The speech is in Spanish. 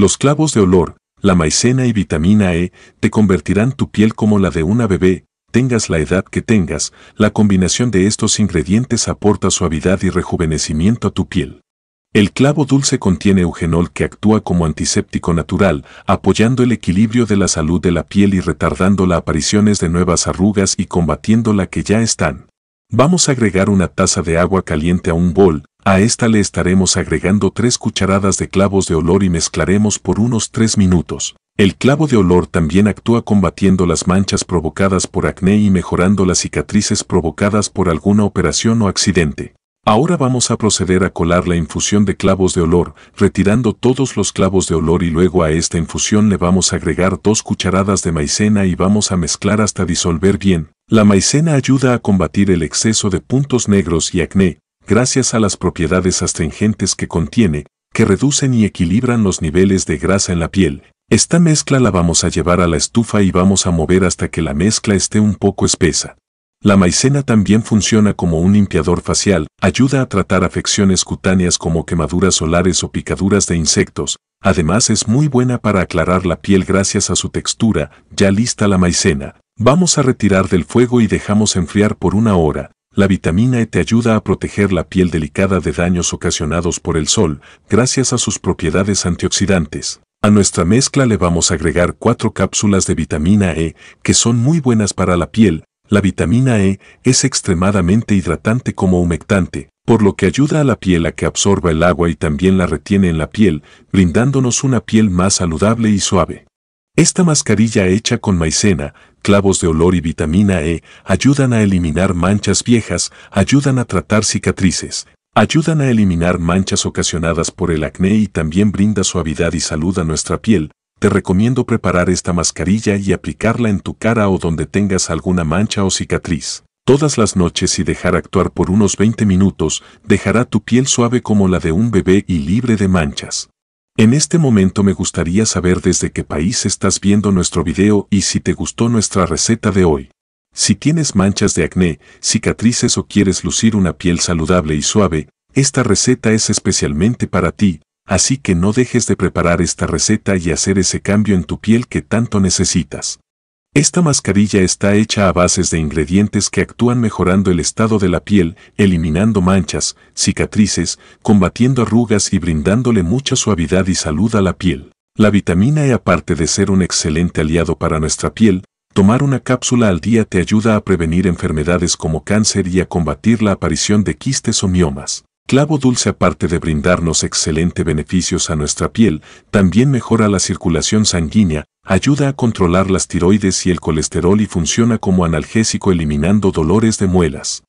Los clavos de olor, la maicena y vitamina E te convertirán tu piel como la de una bebé, tengas la edad que tengas, la combinación de estos ingredientes aporta suavidad y rejuvenecimiento a tu piel. El clavo dulce contiene eugenol que actúa como antiséptico natural, apoyando el equilibrio de la salud de la piel y retardando las apariciones de nuevas arrugas y combatiendo la que ya están. Vamos a agregar una taza de agua caliente a un bol, a esta le estaremos agregando 3 cucharadas de clavos de olor y mezclaremos por unos 3 minutos. El clavo de olor también actúa combatiendo las manchas provocadas por acné y mejorando las cicatrices provocadas por alguna operación o accidente. Ahora vamos a proceder a colar la infusión de clavos de olor, retirando todos los clavos de olor y luego a esta infusión le vamos a agregar 2 cucharadas de maicena y vamos a mezclar hasta disolver bien. La maicena ayuda a combatir el exceso de puntos negros y acné, gracias a las propiedades astringentes que contiene, que reducen y equilibran los niveles de grasa en la piel. Esta mezcla la vamos a llevar a la estufa y vamos a mover hasta que la mezcla esté un poco espesa. La maicena también funciona como un limpiador facial, ayuda a tratar afecciones cutáneas como quemaduras solares o picaduras de insectos, además es muy buena para aclarar la piel gracias a su textura, ya lista la maicena. Vamos a retirar del fuego y dejamos enfriar por una hora, la vitamina E te ayuda a proteger la piel delicada de daños ocasionados por el sol, gracias a sus propiedades antioxidantes. A nuestra mezcla le vamos a agregar cuatro cápsulas de vitamina E, que son muy buenas para la piel. La vitamina E es extremadamente hidratante como humectante, por lo que ayuda a la piel a que absorba el agua y también la retiene en la piel, brindándonos una piel más saludable y suave. Esta mascarilla hecha con maicena, clavos de olor y vitamina E ayudan a eliminar manchas viejas, ayudan a tratar cicatrices, ayudan a eliminar manchas ocasionadas por el acné y también brinda suavidad y salud a nuestra piel. Te recomiendo preparar esta mascarilla y aplicarla en tu cara o donde tengas alguna mancha o cicatriz. Todas las noches y dejar actuar por unos 20 minutos dejará tu piel suave como la de un bebé y libre de manchas. En este momento me gustaría saber desde qué país estás viendo nuestro video y si te gustó nuestra receta de hoy. Si tienes manchas de acné, cicatrices o quieres lucir una piel saludable y suave, esta receta es especialmente para ti, así que no dejes de preparar esta receta y hacer ese cambio en tu piel que tanto necesitas. Esta mascarilla está hecha a bases de ingredientes que actúan mejorando el estado de la piel, eliminando manchas, cicatrices, combatiendo arrugas y brindándole mucha suavidad y salud a la piel. La vitamina E aparte de ser un excelente aliado para nuestra piel, tomar una cápsula al día te ayuda a prevenir enfermedades como cáncer y a combatir la aparición de quistes o miomas. Clavo dulce aparte de brindarnos excelentes beneficios a nuestra piel, también mejora la circulación sanguínea, Ayuda a controlar las tiroides y el colesterol y funciona como analgésico eliminando dolores de muelas.